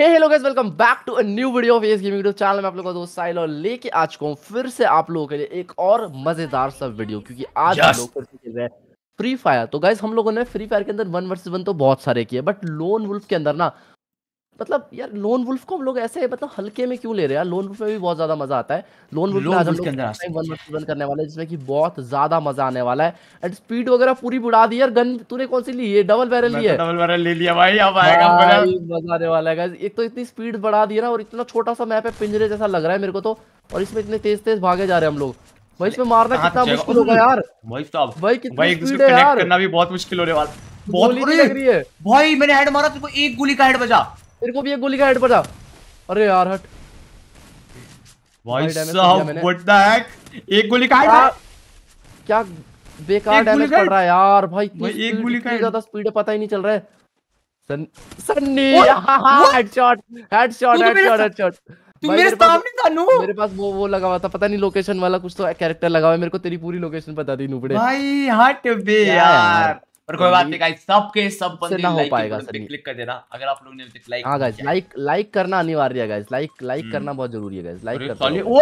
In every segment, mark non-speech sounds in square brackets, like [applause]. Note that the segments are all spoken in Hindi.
Hello guys welcome back to a new video of S gaming channel में आप लोगों का दोस्त साहिल और लेके आज को फिर से आप लोगों के लिए एक और मजेदार सा वीडियो क्योंकि आज yes. लोग फिर से हैं फ्री फायर तो गाइस हम लोगों ने फ्री फायर के अंदर वन वर्सेस वन तो बहुत सारे किए बट लोन वुल्फ के अंदर ना मतलब यार लोन वुल्फ को हम लोग ऐसे मतलब हल्के में क्यों ले रहे हैं लोन वुल्फ में भी बहुत ज्यादा मजा आता है लोन वुल्फ में आज हम लोग वन वन करने वाले हैं जिसमें कि बहुत ज्यादा मजा आने वाला है एंड स्पीड वगैरह पूरी बुढ़ा दी यार गन तूने कौन सी ली तो है डबल बैरल ली है डबल बैरल ले लिया भाई अब आएगा मजा आने वाला है एक तो इतनी स्पीड बढ़ा दी ना और इतना छोटा सा मैप है पिंजरे जैसा लग रहा है मेरे को तो और इसमें इतने तेज तेज भागे जा रहे हैं हम लोग भाई इसमें मारना कितना हाँ, मुश्किल होगा यार भाई साहब भाई कितनी स्पीड है यार करना भी बहुत मुश्किल होने वाला बहुत बुरी लग रही है भाई मैंने हेड मारा तुमको एक गोली का हेड बजा तेरे को भी एक गोली का हेड पर जा अरे यार हट भाई साहब व्हाट द हेक एक गोली का हेड क्या बेकार डैमेज पड़ रहा है यार भाई इतनी एक गोली का ज्यादा स्पीड पता ही नहीं चल रहा है सन Sunny headshot headshot headshot headshot तू मेरे सामने था नो मेरे पास वो वो लगा हुआ था पता नहीं लोकेशन वाला कुछ तो कैरेक्टर लगा हुआ है मेरे को तेरी पूरी लोकेशन बता दी नूबड़े भाई हट बे यार पर कोई बात नहीं गाइस सबके सब बंदे लाइक हो क्लिक कर देना अगर आप लोगों ने अभी तक लाइक हां गाइस लाइक लाइक करना अनिवार्य है गाइस लाइक लाइक करना बहुत जरूरी है गाइस लाइक कर ओ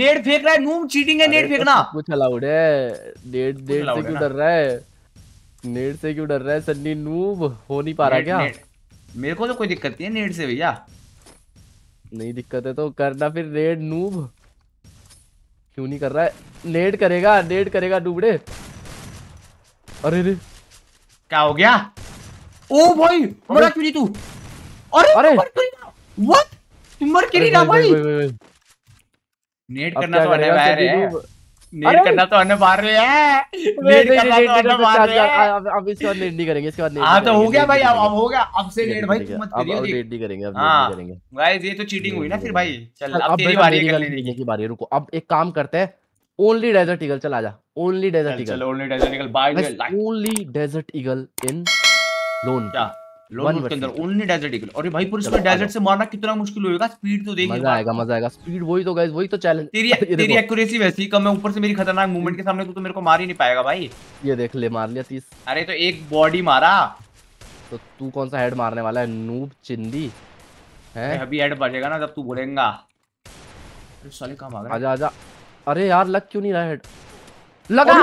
नेट फेंक रहा है नूम चीटिंग है नेट फेंकना कुछ अलाउड है नेट नेट से क्यों डर रहा है नेट से क्यों डर रहा है सन्नी नूब हो नहीं पा रहा क्या मेरे को तो कोई दिक्कत नहीं है नेट से भैया नहीं दिक्कत है तो करना फिर रेड नूब क्यों नहीं कर रहा है नेट करेगा नेट करेगा डूबड़े अरे रे क्या हो गया ओ भाई मरा क्यों नहीं तू अरे अरे व्हाट तुम मर क्यों नहीं रहा भाई नेट तो करना तो अरे बाहर है नेट करना तो हमें बाहर है नेट करना तो हमें बाहर है अब इसके बाद नेट नहीं करेंगे इसके बाद नेट हां तो हो गया भाई अब अब हो गया अब से नेट भाई तुम मत करियो अब नेट नहीं करेंगे अब हाँ। नहीं करेंगे गाइस ये तो चीटिंग हुई ना फिर भाई चल अब तेरी बारी है कर लेने की बारी है रुको अब एक काम करते हैं ओनली डेजर्ट ईगल चल आ जा only Desert Eagle only Desert Eagle by only Desert Eagle in lone क्या लोन के अंदर ओनली डेजर्ट ईगल और भाई पुरुष इसमें डेजर्ट से मारना कितना मुश्किल होएगा स्पीड तो देखिए मजा आएगा मजा आएगा स्पीड वही तो गाइस वही तो चैलेंज तेरी [laughs] तेरी एक्यूरेसी वैसी कम है ऊपर से मेरी खतरनाक मूवमेंट के सामने तू तो मेरे को मार ही नहीं पाएगा भाई ये देख ले मार लिया 30 अरे तो एक बॉडी मारा तो तू कौन सा हेड मारने वाला है नूब चिंदी है अभी हेड बजेगा ना जब तू बोलेगा अरे साले काम आ गया आजा आजा अरे यार लग क्यों नहीं रहा हेड लगा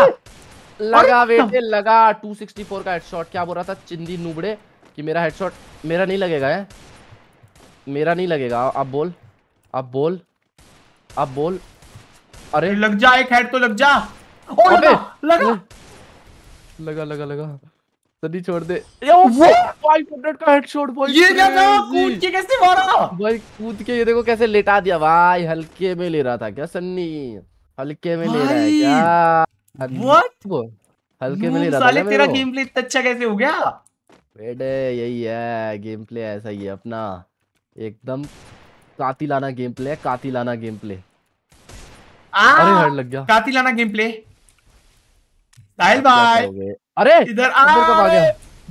लगा बेटे लगा 264 का हेडशॉट क्या बोल रहा था चिंदी नूबड़े कि मेरा हेडशॉट मेरा नहीं लगेगा है मेरा नहीं लगेगा अब बोल अब बोल अब बोल अरे लग जा एक हेड तो लग जा ओ लगा लगा लगा लगा लगा सदी छोड़ दे ये वो 500 का हेडशॉट बॉय ये क्या था कूद के कैसे मारा भाई कूद के ये देखो कैसे लेटा दिया भाई हल्के में ले रहा था क्या सन्नी हल्के में ले रहा है क्या व्हाट वो हल्के में ले रहा साले तेरा गेम प्ले इतना अच्छा कैसे हो गया बेटे यही है गेम प्ले ऐसा ही है अपना एकदम कातिलाना गेम प्ले कातिलाना गेम प्ले अरे हट लग गया कातिलाना गेम प्ले साहिल बाय अरे इधर आ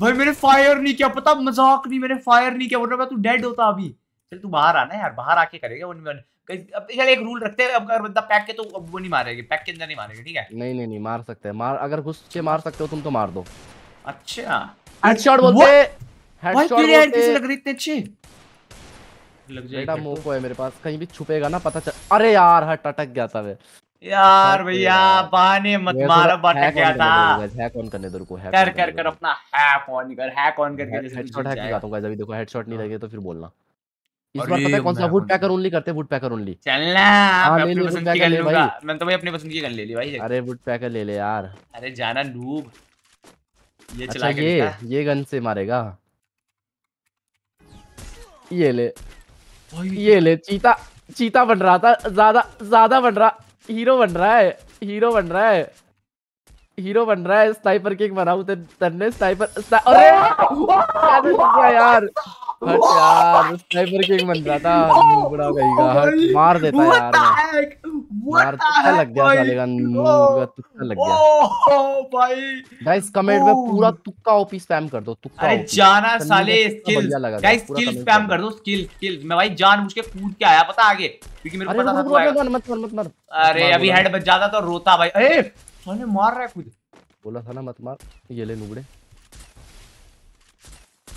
भाई मेरे फायर नहीं क्या पता मजाक नहीं मेरे फायर नहीं क्या बोल रहा मैं तू तो डेड होता अभी फिर तू बाहर आना यार बाहर आके करेगा वन वन अब यार एक रूल रखते हैं अब अगर बंदा पैक के तो अब वो नहीं मारेगा पैक के अंदर नहीं मारेगा ठीक है नहीं नहीं नहीं मार सकते हैं मार अगर घुस के मार सकते हो तुम तो मार दो अच्छा हेडशॉट बोलते हेडशॉट बोलते हेड किसे लग रही इतनी अच्छी लग जाए बेटा मोको तो। है मेरे पास कहीं भी छुपेगा ना पता चल अरे यार हट अटक गया था वे यार भैया बाने मत तो मारो अटक गया था हैक ऑन करने दो रुको हैक कर कर कर अपना हैक ऑन कर हैक ऑन करके जैसे हेडशॉट हैक करता हूं गाइस अभी देखो हेडशॉट नहीं हाँ। लगे तो फिर बोलना इस बार पता है कौन सा वुड पैकर ओनली करते वुड पैकर ओनली चलना हाँ, मैं अपनी पसंद की लूंगा तो भाई अपनी पसंद की गन ले ली भाई अरे वुड पैकर ले ले यार अरे जाना नूब ये अच्छा, चला अच्छा, ये ये गन से मारेगा ये ले ये ले चीता चीता बन रहा था ज्यादा ज्यादा बन रहा हीरो बन रहा है हीरो बन रहा है हीरो बन रहा है स्नाइपर किक बनाऊ तेरे स्नाइपर अरे [laughs] यार [laughs] यार स्नाइपर किंग बन रहा था बड़ा गईगा हट मार देता यार मार तुक्का लग गया साले का नूबगा तुक्का लग गया ओ भाई गाइस कमेंट में पूरा तुक्का ओपी स्पैम कर दो तुक्का अरे जाना साले स्किल गाइस स्किल स्पैम कर दो स्किल स्किल मैं भाई जान मुझ के कूद के आया पता आगे क्योंकि मेरे को पता था तुम्हारा तो आएगा मत मत मत मत अरे अभी हेड बच जाता तो रोता भाई ए साले मार रहा है खुद बोला था ना मत मार ये ले नुबड़े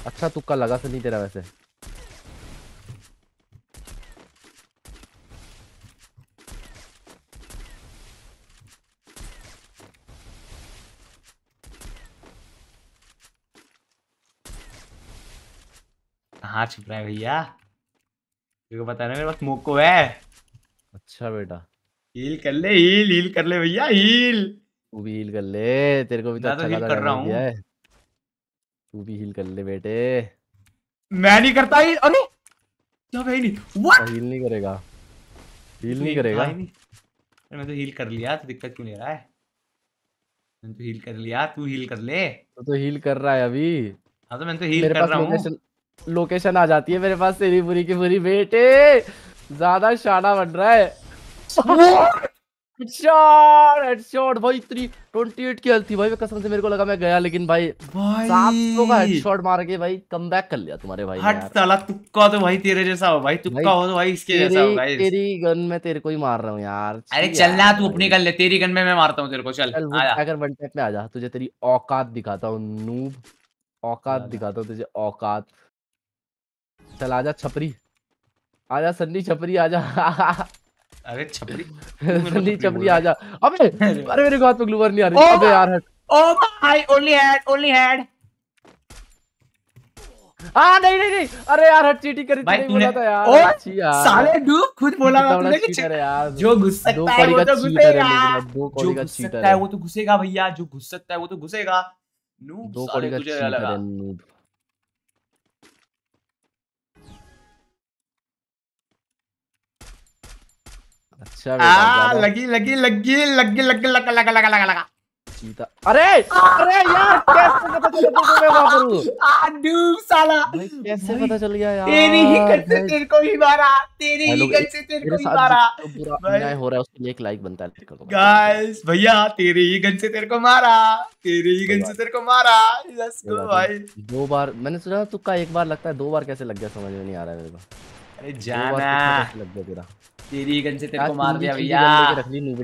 अच्छा तुक्का लगा से नहीं तेरा वैसे कहाँ छिप रहा है भैया तेरे को पता ना मेरे पास मोको है अच्छा बेटा हील कर ले हील हील कर ले भैया हील तू भी हील कर ले तेरे को भी तो अच्छा लग रहा है तू भी हील कर ले बेटे मैं नहीं करता ही अरे क्या भाई नहीं व्हाट हील नहीं करेगा हील नहीं करेगा नहीं मैं तो हील कर लिया तो दिक्कत क्यों ले रहा है मैं तो हील कर लिया तू हील कर ले तो तो हील कर रहा है अभी हां तो मैं तो हील कर रहा हूं लोकेशन आ जाती है मेरे पास तेरी पूरी की पूरी बेटे ज्यादा शाना बन रहा है हेडशॉट की हेल्थ थी भाई कसम से मेरे को लगा मैं गया लेकिन भाई भाई का हेडशॉट मार के भाई कर लिया तुम्हारे भाई हट साला तुक्का तो भाई तेरे जैसा हो भाई तुक्का हो तो भाई इसके जैसा हो तेरी गन में तेरे को ही मार रहा यार अरे चल ना तू अपनी ले तेरी गन में मैं मारता तेरे को चल अगर वन में आ जा तुझे तेरी औकात दिखाता हूँ नूब औकात दिखाता हूँ तुझे औकात चल आजा छपरी आजा सन्नी छपरी आजा [laughs] अरे छपरी [laughs] तो छपरी आजा अबे [laughs] अरे मेरे हाथ में ग्लूवर नहीं आ रही oh अबे यार ओ ओनली हेड ओनली हेड आ नहीं नहीं नहीं अरे यार हट चीटिंग करी तो बोला था यार ओ यार। साले खुद [laughs] बोला तूने कि यार जो घुस सकता है वो तो घुसेगा दो का चीटर है वो तो घुसेगा भैया जो घुस सकता है वो तो घुसेगा नूब साले तुझे लगा अच्छा आ, तो लगी लगी लगी लगी लगी लगा लगा लगा लगा लगा जीता अरे अरे यार कैसे पता वहां पर आ डूब साला कैसे पता चल गया यार तेरी ही से तेरे को ही मारा तेरी ही से तेरे को ही मारा हो रहा है उसके लिए एक लाइक बनता है दो गाइस भैया तेरी ही से तेरे को मारा तेरी ही से तेरे को मारा लेट्स गो भाई दो बार मैंने सोचा तुक्का एक बार लगता है दो बार कैसे लग गया समझ में नहीं आ रहा है मेरे को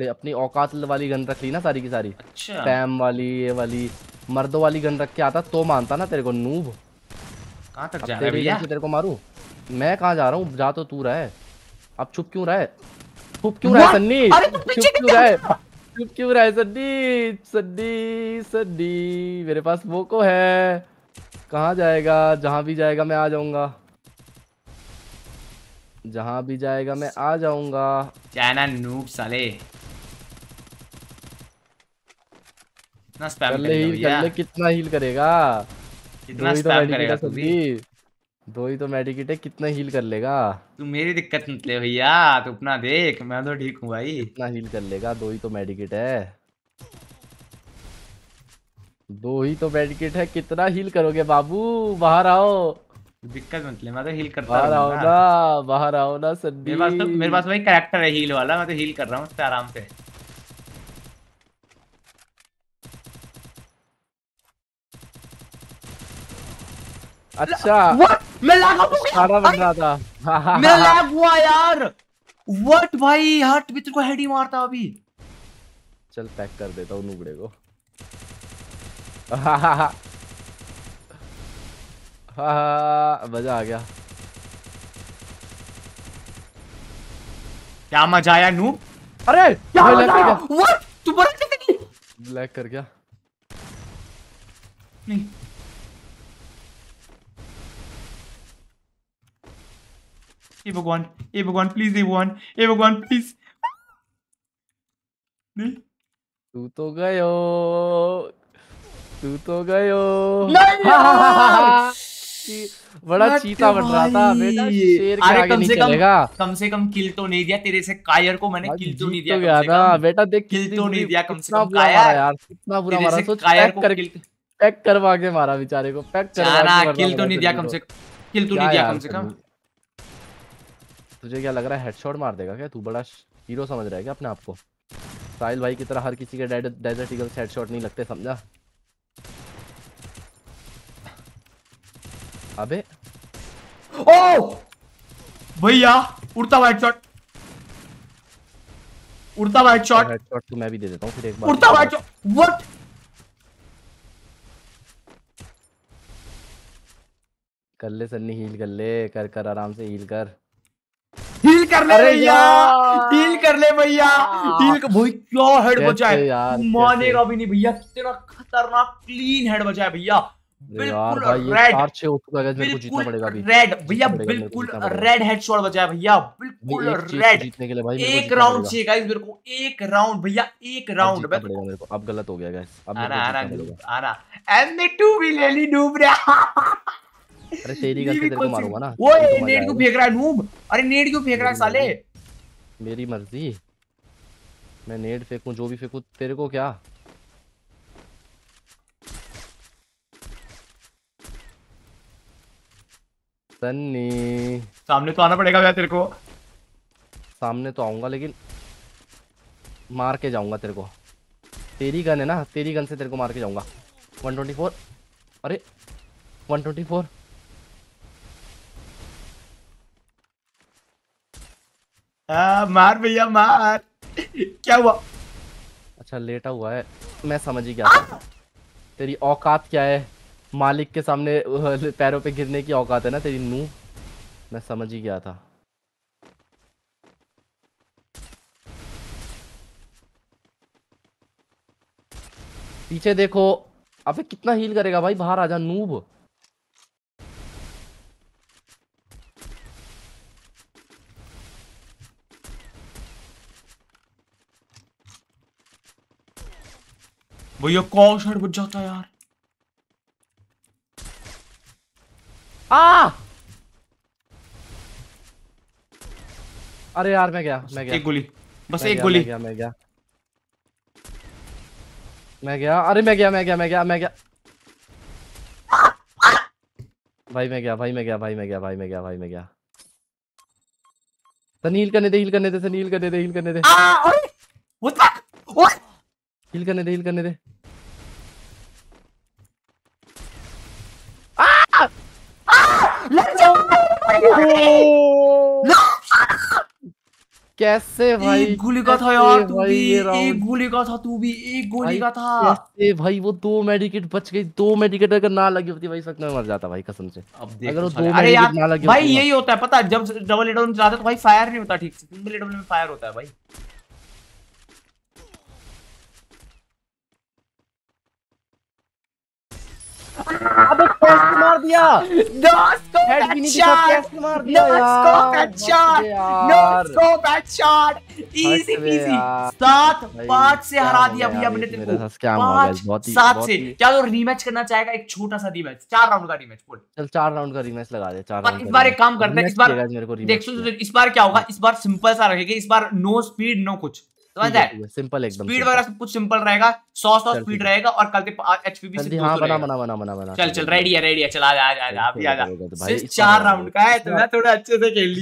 अपनी औकात वाली गन रख ली ना सारी की सारी अच्छा टैम वाली ये वाली मर्दों वाली गन रख के आता तो मानता ना तेरे को नूब कहा तेरे को मारू मैं कहा जा रहा हूँ जा तो तू रहा अब चुप क्यों रहा है चुप क्यों रहा है सन्नी चुप क्यों रहा है चुप क्यों रहा है सन्नी सन्नी सन्नी मेरे पास वो को है कहा जाएगा जहां भी जाएगा मैं आ जाऊंगा जहां भी जाएगा मैं आ जाऊंगा चाइना नूब साले कितना स्पैम करेगा कर कितना हील करेगा कितना स्पैम तो करेगा तू भी दो ही तो मेडिकेट है कितना हील कर लेगा तू मेरी दिक्कत मत ले भैया तू अपना देख मैं तो ठीक हूँ भाई कितना हील कर लेगा दो ही तो मेडिकेट है दो ही तो मेडिकेट है कितना हील करोगे बाबू बाहर आओ दिक्कत मत ले मैं तो हील करता बाहर आओ ना बाहर आओ ना संदीप मेरे पास तो मेरे पास वही तो कैरेक्टर है हील वाला मैं तो हील कर रहा हूं उससे आराम से अच्छा मैं लैग हो गया सारा बन रहा था [laughs] मैं लैग हुआ यार व्हाट भाई हट भी तेरे को हेड ही मारता अभी चल पैक कर देता हूं नूबड़े को [laughs] हाँ मजा आ गया क्या मजा आया नू अरे क्या मजा आया व्हाट तू ब्लैक कर गया नहीं हे भगवान हे भगवान प्लीज हे भगवान ए भगवान प्लीज नहीं तू तो गयो तू तो गयो [laughs] बड़ा चीता बन रहा था बेटा शेर के आगे नहीं चलेगा कम से कम किल तो नहीं दिया तेरे से कायर को मैंने किल तो नहीं दिया तो ना बेटा देख किल तो नहीं दिया कम से कम कायर यार बुरा मारा सोच कायर को पैक करवा के मारा बेचारे को पैक करवा के किल तो नहीं दिया तो कम से किल तो नहीं दिया कम से कम तुझे क्या लग रहा है हेडशॉट मार देगा क्या तू बड़ा हीरो समझ रहा है क्या अपने आप को साहिल भाई की तरह हर किसी के डेजर्ट ईगल हेडशॉट नहीं लगते समझा अबे ओ भैया उड़ता वाइट शॉट उड़ता वाइट शॉट वाइट शॉट तो मैं भी दे देता हूं फिर एक बार उड़ता वाइट शॉट व्हाट कर ले सन्नी हील कर ले कर कर आराम से हील कर हील कर ले भैया हील कर ले भैया हील कर भाई क्या हेड बचा है मानेगा भी नहीं भैया कितना खतरनाक क्लीन हेड बचा है भैया बिल्कुल रेड रेड भैया भैया बिल्कुल एक राउंड चाहिए गाइस मेरे को एक राउंड भैया एक राउंड अब गलत हो गया गाइस अब आना ने टू भी ले ली डूब रहा अरे तेरे को मारूंगा ना ओए फेंक रहा है नूब अरे क्यों फेंक रहा है साले मेरी मर्जी मैं नेट फेंकूं जो भी फेंकूं तेरे को क्या सन्नी सामने तो आना पड़ेगा भैया तेरे को सामने तो आऊंगा लेकिन मार के जाऊंगा तेरे को तेरी गन है ना तेरी गन से तेरे को मार के जाऊंगा 124 अरे 124 आ, मार भैया मार क्या हुआ अच्छा लेटा हुआ है मैं समझ ही गया तेरी औकात क्या है मालिक के सामने पैरों पे गिरने की औकात है ना तेरी नू मैं समझ ही गया था पीछे देखो अबे कितना हील करेगा भाई बाहर आ जा नूब भैया कौन शर्ट बुझ जाता यार आ अरे यार मैं गया मैं गया एक गोली बस एक गोली मैं गया मैं गया मैं गया अरे मैं गया मैं गया मैं गया मैं गया भाई मैं गया भाई मैं गया भाई मैं गया भाई मैं गया भाई मैं गया सनील तो करने दे हील करने दे सनील करने दे हील करने दे आ व्हाट हील करने दे हील करने दे कैसे भाई एक गोली का था यार तू भी एक गोली का था तू भी एक गोली का था कैसे भाई वो दो मेडिकेट बच गई दो मेडिकेट अगर ना लगी होती भाई सच में मर जाता भाई कसम से अब देख अगर वो तो दो अरे यार ना लगी भाई यही होता है पता है जब डबल एडल में चलाते तो भाई फायर नहीं होता ठीक से सिंगल एडल में फायर होता है भाई अबे तो दिया हेडशॉट नो हेडशॉट इजी सात पांच से हरा दिया भैया मैंने तेरे को पांच सात से क्या रीमैच करना चाहेगा एक छोटा सा रीमैच चार राउंड का रीमैच बोल चल चार राउंड का रीमैच लगा दे चार इस बार एक काम करते हैं इस बार देख इस बार क्या होगा इस बार सिंपल सा रहेगा इस बार नो स्पीड नो कुछ सिंपल एकदम स्पीड वगैरह सब कुछ सिंपल रहेगा सौ सौ स्पीड रहेगा और कल के हाँ बना बना बना बना बना चल चल रेडी है रेडी है चल आ जा तो चार राउंड का है तो मैं थोड़ा अच्छे से खेल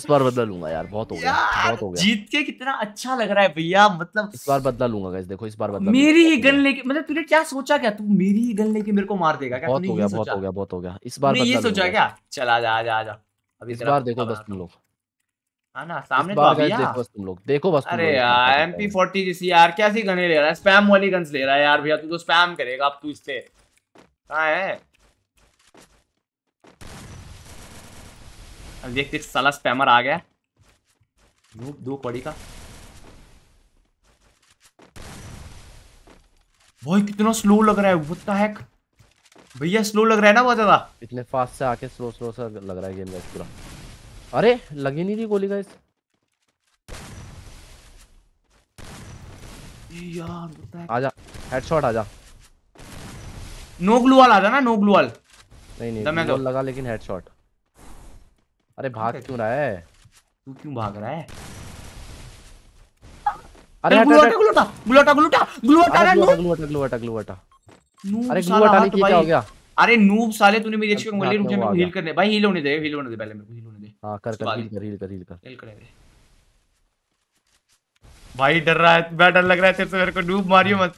इस बार बदला लूंगा यार बहुत हो गया बहुत हो गया जीत के कितना अच्छा लग रहा है भैया मतलब इस बार बदला लूंगा गाइस देखो इस बार बदला मेरी ही गन लेके मतलब तूने क्या सोचा क्या तू मेरी ही गन लेके मेरे को मार देगा क्या बहुत हो गया बहुत हो गया बहुत हो गया इस बार ये सोचा क्या चल आ जा आ जा आ इस बार देखो बस तुम लोग हाँ सामने तो अभी देखो तुम लोग देखो बस अरे यार फोर्टी जैसी यार कैसी गने ले रहा है स्पैम वाली गन्स ले रहा है यार भैया तू तो स्पैम करेगा अब तू इससे है अब देख देख साला स्पैमर आ गया पड़ी का भाई कितना स्लो लग रहा है व्हाट द हेक भैया स्लो लग रहा है ना बहुत ज्यादा इतने फास्ट से आके स्लो स्लो सा लग रहा है गेम पूरा अरे लगी नहीं थी गोली गाइस यार आजा हेडशॉट आजा नो ग्लू वाला आजा ना नो ग्लू वाल नहीं नहीं मैं गोल तो- लगा लेकिन हेडशॉट अरे भाग okay. क्यों रहा है तू क्यों भाग रहा है अरे ग्लूटा ग्लूटा ग्लूटा ग्लूटा अरे ग्लूटा ग्लूटा ग्लूटा अरे ग्लूटा नहीं हाँ तो क्या हो गया अरे नूब साले तूने मेरी एचपी को मिली रुक जा मैं हील करने भाई हील होने दे हील होने दे पहले मेरे को हील हां कर कर हील कर हील कर हील कर भाई डर रहा है मैं डर लग रहा है तेरे से मेरे को डूब मारियो हाँ। मत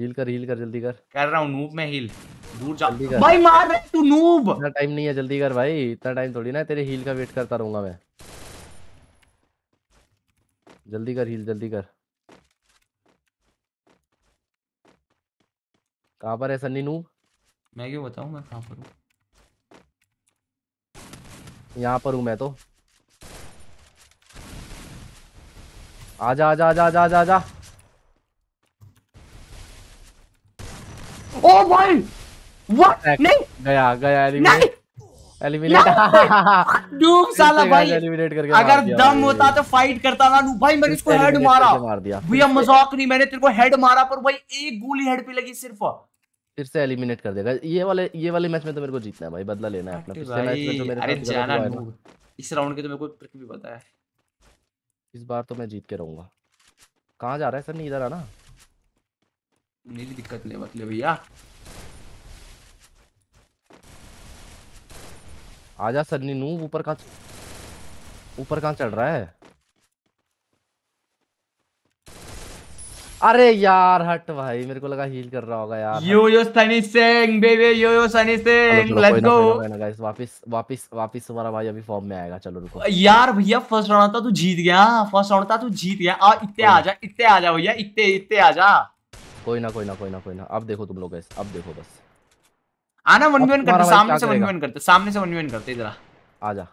हील कर हील कर जल्दी कर कर रहा हूं नूब में हील दूर जा भाई मार रहा तू नूब इतना टाइम नहीं है जल्दी कर भाई इतना टाइम थोड़ी ना तेरे हील का वेट करता रहूंगा मैं जल्दी कर हील जल्दी कर कहां पर है सन्नी नूब मैं क्यों बताऊं मैं कहां पर हूं यहाँ पर हूँ मैं तो आ आजा आजा आजा आजा आजा जा ओ भाई व्हाट नहीं गया गया एलिमिनेट एलिमिनेट [laughs] डूब साला भाई एलिमिनेट करके अगर दम होता तो फाइट करता ना भाई मैंने इसको हेड मारा मार दिया भैया मजाक नहीं मैंने तेरे को हेड मारा पर भाई एक गोली हेड पे लगी सिर्फ फिर से एलिमिनेट कर देगा ये वाले ये वाले मैच में तो मेरे को जीतना है भाई बदला लेना है अपना पिछले मैच में जो तो मेरे अरे जाना इस राउंड के तो मेरे को ट्रिक भी पता है इस बार तो मैं जीत के रहूंगा कहां जा रहा है सर नहीं इधर आना मेरी दिक्कत ले मत ले भैया आजा सन्नी नू ऊपर कहाँ ऊपर कहाँ चढ़ रहा है अरे यार हट भाई मेरे को लगा हील कर रहा होगा यार yo yo Sunny Singh baby yo yo Sunny Singh let's go guys वापस वापस वापस हमारा भाई अभी फॉर्म में आएगा चलो रुको यार भैया फर्स्ट राउंड था तू जीत गया फर्स्ट राउंड था तू जीत गया आ इतने आ जा इतने आ जा भैया इतने इतने आ जा कोई ना कोई ना कोई ना कोई ना अब देखो तुम लोग गाइस अब देखो बस आना 1v1 करते सामने से 1v1 करते सामने से 1v1 करते इधर आ जा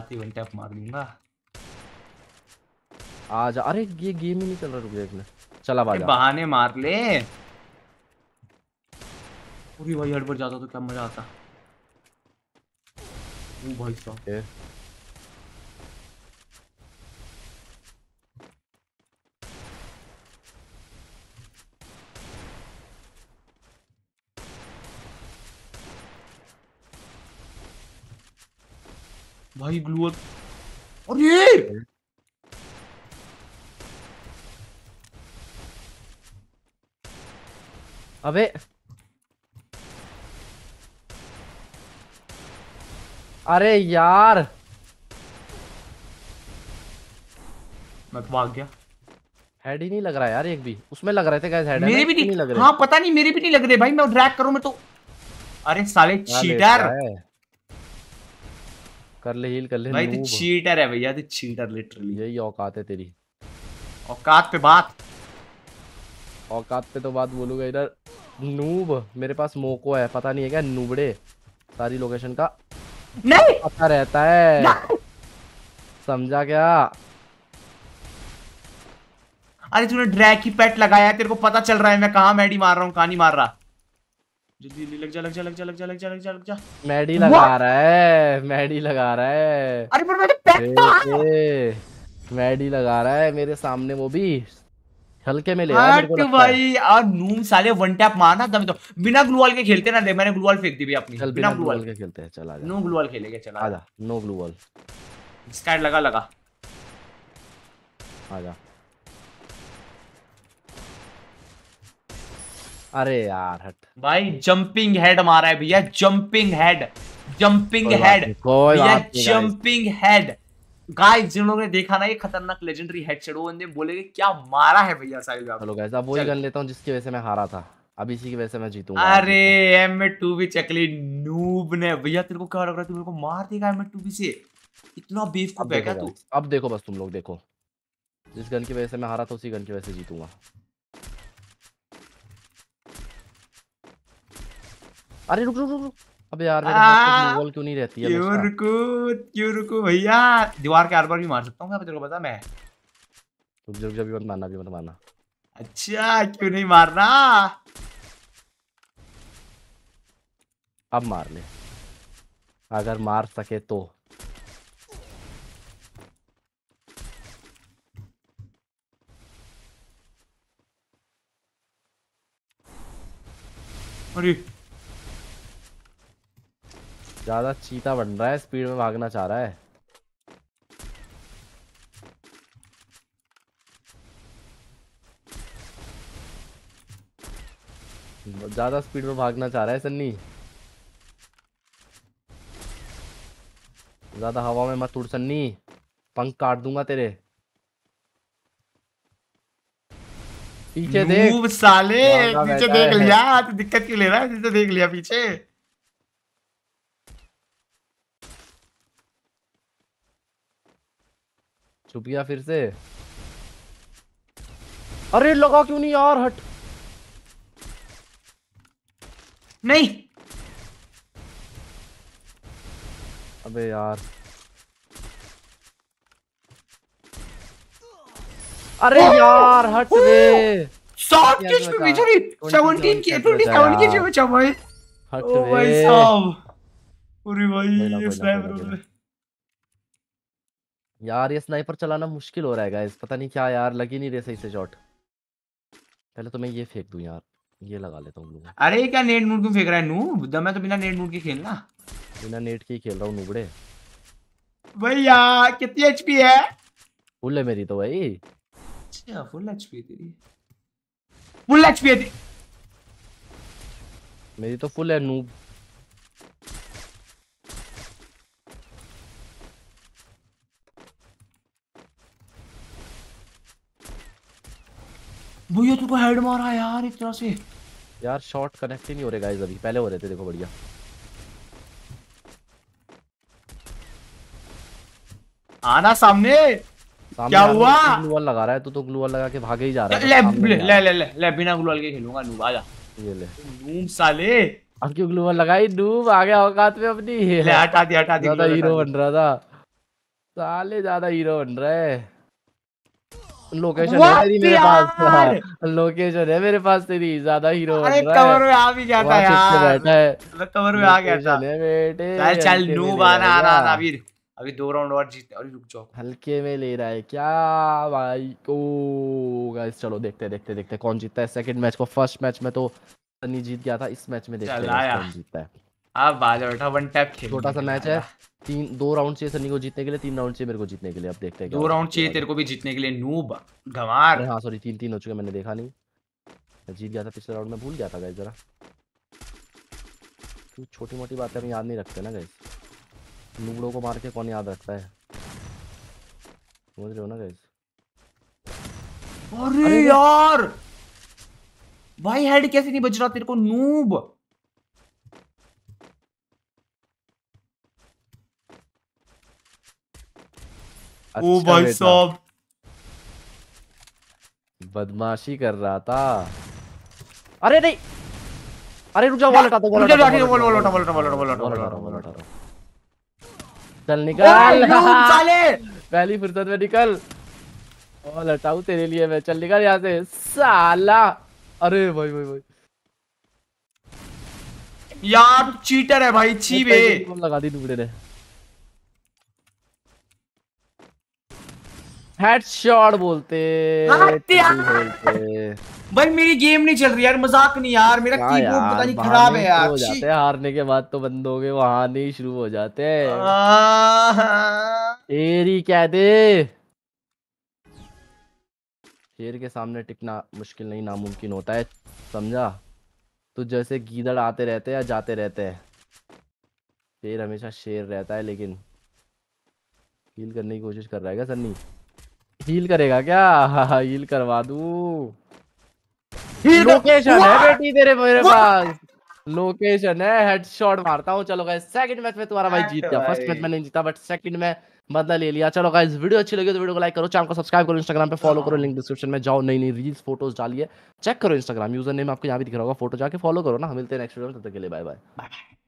आती वन टैप मार दूंगा आ जा अरे ये गेम ही नहीं चल रहा रुक जा चला बाजा बहाने मार ले पूरी भाई पर जाता तो क्या मजा आता ओ भाई साहब ए भाई ग्लूअर अरे अबे अरे यार मैं तो भाग गया हेड ही नहीं लग रहा यार एक भी उसमें लग रहे थे गाइस हेड मेरे भी नहीं, नहीं लग रहे हां पता नहीं मेरे भी नहीं लग रहे भाई मैं ड्रैग करूं मैं तो अरे साले चीटर कर ले हील कर ले भाई तू चीटर है भैया तू चीटर लिटरली यही औकात है तेरी औकात पे बात औकात पे तो बात बोलूंगा इधर नूब मेरे पास मोको है पता नहीं है क्या नूबड़े सारी लोकेशन का नहीं पता रहता है समझा क्या अरे तूने ड्रैग की पैट लगाया तेरे को पता चल रहा है मैं कहा मैडी मार रहा हूँ कहानी मार रहा लग जा लग जा लग जा लग जा लग जा लग जा मैडी लगा रहा है मैडी लगा रहा है अरे पर मैंने पैट मैडी लगा रहा है मेरे सामने वो भी हल्के में ले भाई और नूम साले वन टैप मारना तभी तो बिना ग्लू वॉल के खेलते ना दे मैंने ग्लू वॉल फेंक दी भी अपनी बिना ग्लू वॉल के खेलते हैं चला नो ग्लू वॉल खेलेंगे चला आजा नो ग्लू वॉल स्टार्ट लगा लगा आजा अरे यार हट भाई जंपिंग हेड मारा है भैया जंपिंग हेड जंपिंग हेड भैया जंपिंग हेड गाइस जिन लोगों ने देखा ना ये खतरनाक लेजेंडरी हेडशॉट वो बंदे बोलेंगे क्या मारा है भैया साहिल आप चलो गाइस अब वही कर लेता हूं जिसकी वजह से मैं हारा था अब इसी की वजह से मैं जीतूंगा अरे एम भी चकली नूब ने भैया तेरे को क्या लग रहा है तू मेरे को मार देगा एम भी से इतना बेवकूफ है क्या तू अब देखो बस तुम लोग देखो जिस गन की वजह से मैं हारा था उसी गन की वजह से जीतूंगा अरे रुक रुक रुक अब यार मेरे हाथ में क्यों नहीं रहती है क्यों रुको क्यों रुको भैया दीवार के आर भी मार सकता हूँ क्या तेरे को पता मैं रुक जब जब भी मत मारना भी मत मारना अच्छा क्यों नहीं मारना अब मार ले अगर मार सके तो अरे ज्यादा चीता बन रहा है स्पीड में भागना चाह रहा है ज्यादा स्पीड में भागना चाह रहा है सन्नी ज्यादा हवा में मत उड़ सन्नी पंख काट दूंगा तेरे पीछे देख साले पीछे देख लिया दिक्कत क्यों ले रहा है पीछे देख लिया पीछे छुप गया फिर से अरे लगा क्यों नहीं यार हट नहीं अबे यार अरे यार हट रे शॉट किच पे बेचारी 17 के 27 के बचा भाई हट रे ओ भाई साहब पूरी भाई ये स्नाइपर यार ये स्नाइपर चलाना मुश्किल हो रहा है गाइस पता नहीं क्या यार लगी नहीं रहे सही से शॉट पहले तो मैं ये फेंक दूं यार ये लगा लेता हूं अरे क्या नेट नूट क्यों फेंक रहा है नू दम मैं तो बिना नेट नूट के खेलना बिना नेट के ही खेल रहा हूं नूबड़े भैया कितनी एचपी है फुल है मेरी तो भाई अच्छा फुल एचपी तेरी फुल एचपी है मेरी तो फुल है नूब भैया तू को हेड मारा यार इस तरह से यार शॉट कनेक्ट ही नहीं हो रहे गाइस अभी पहले हो रहे थे देखो बढ़िया आना सामने, क्या हुआ ग्लू वॉल लगा रहा है तो तो वॉल लगा के भागे ही जा रहा है ले ले ले ले ले बिना ग्लू वॉल के खेलूंगा नूब आजा ये ले नूब साले अब क्यों ग्लू वॉल लगाई नूब आ गया औकात में अपनी ले हटा दिया हटा दिया ज्यादा हीरो बन रहा था साले ज्यादा हीरो बन रहा है लोकेशन है तेरी मेरे पास हाँ, लोकेशन है मेरे पास तेरी ज्यादा हीरो अरे कवर में आ भी गया था यार बैठा है मतलब कवर में आ गया था बेटे चल चल नूब आना आ रहा था अभी अभी दो राउंड और जीतते और रुक जाओ हल्के में ले रहा है क्या भाई ओ गाइस चलो देखते देखते देखते कौन जीतता है सेकंड मैच को फर्स्ट मैच में तो सनी जीत गया था इस मैच में देखते हैं कौन जीतता है अब बाज बैठा वन टैप खेल छोटा सा मैच है तीन दो राउंड चाहिए सनी को जीतने के लिए तीन राउंड चाहिए मेरे को जीतने के लिए अब देखते हैं दो राउंड चाहिए तेरे को भी जीतने के लिए नूब गवार हां सॉरी तीन तीन हो चुके मैंने देखा नहीं जीत गया था पिछले राउंड में भूल गया था गाइस जरा तू छोटी मोटी बातें हम याद नहीं रखते ना गाइस नूबड़ों को मार के कौन याद रखता है समझ रहे हो ना गाइस अरे यार भाई हेड कैसे नहीं बज रहा तेरे को नूब अच्छा ओ भाई साहब बदमाशी कर रहा था अरे नहीं अरे रुक जाओ वॉलेट हटा wallet wall wallet wallet wallet wallet wallet wallet wallet wallet wallet wallet चल निकल साले [laughs] पहली फुर्सत में निकल वॉलेट हटाऊ तेरे लिए मैं चल निकल यहां से साला अरे भाई भाई भाई यार चीटर है भाई छी लगा दी टुकड़े ने हेडशॉट हाँ, बोलते भाई मेरी गेम नहीं चल रही यार मजाक नहीं यार मेरा कीबोर्ड हाँ पता नहीं खराब है यार हो जाते हैं हारने के बाद तो बंद हो गए वहां नहीं शुरू हो जाते तेरी कह दे शेर के सामने टिकना मुश्किल नहीं नामुमकिन होता है समझा तो जैसे गीदड़ आते रहते हैं या जाते रहते हैं शेर हमेशा शेर रहता है लेकिन हील करने की कोशिश कर रहा है क्या सन्नी हील करेगा क्या हील हाँ, हाँ, करवा दू लोकेशन है बेटी तेरे मेरे पास लोकेशन है हेडशॉट मारता हूँ चलो गाइस सेकंड मैच में तुम्हारा भाई जीत गया फर्स्ट मैच में नहीं जीता बट सेकंड में बदला ले लिया चलो गाइस वीडियो अच्छी लगी तो वीडियो को लाइक करो चैनल को सब्सक्राइब करो इंस्टाग्राम पे फॉलो करो लिंक डिस्क्रिप्शन में जाओ नई नई रील्स फोटोज डालिए चेक करो इंस्टाग्राम यूजर नेम आपको यहाँ भी दिख रहा होगा फोटो जाके फॉलो करो ना मिलते हैं नेक्स्ट वीडियो में तब तक के लिए बाय बाय बाय